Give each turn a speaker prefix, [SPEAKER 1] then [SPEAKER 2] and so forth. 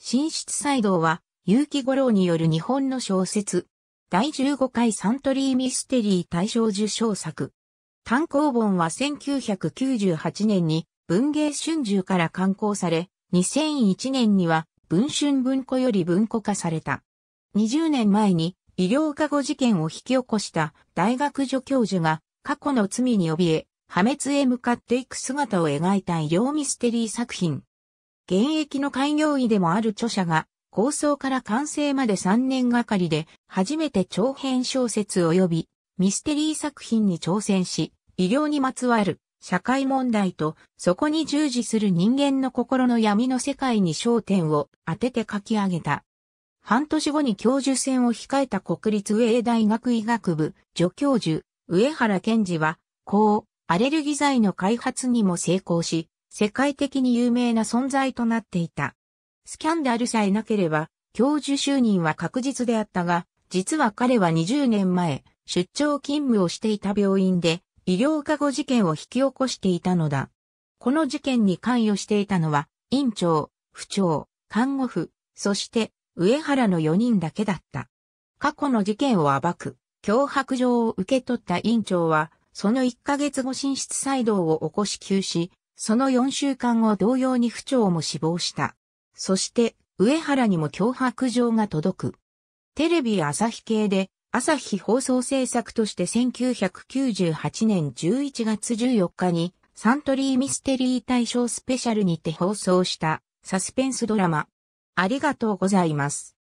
[SPEAKER 1] 神出祭道は、結城五郎による日本の小説。第15回サントリーミステリー大賞受賞作。単行本は1998年に文芸春秋から刊行され、2001年には文春文庫より文庫化された。20年前に医療過誤事件を引き起こした大学助教授が過去の罪に怯え、破滅へ向かっていく姿を描いた医療ミステリー作品。現役の開業医でもある著者が、構想から完成まで3年がかりで、初めて長編小説及びミステリー作品に挑戦し、医療にまつわる社会問題と、そこに従事する人間の心の闇の世界に焦点を当てて書き上げた。半年後に教授選を控えた国立上大学医学部助教授、上原健治は、こう、アレルギ剤の開発にも成功し、世界的に有名な存在となっていた。スキャンダルさえなければ、教授就任は確実であったが、実は彼は20年前、出張勤務をしていた病院で、医療過誤事件を引き起こしていたのだ。この事件に関与していたのは、院長、府長、看護婦、そして、上原の4人だけだった。過去の事件を暴く、脅迫状を受け取った院長は、その1ヶ月後寝室細動を起こし急死、その4週間後同様に府長も死亡した。そして、上原にも脅迫状が届く。テレビ朝日系で、朝日放送制作として1998年11月14日に、サントリーミステリー大賞スペシャルにて放送した、サスペンスドラマ。ありがとうございます。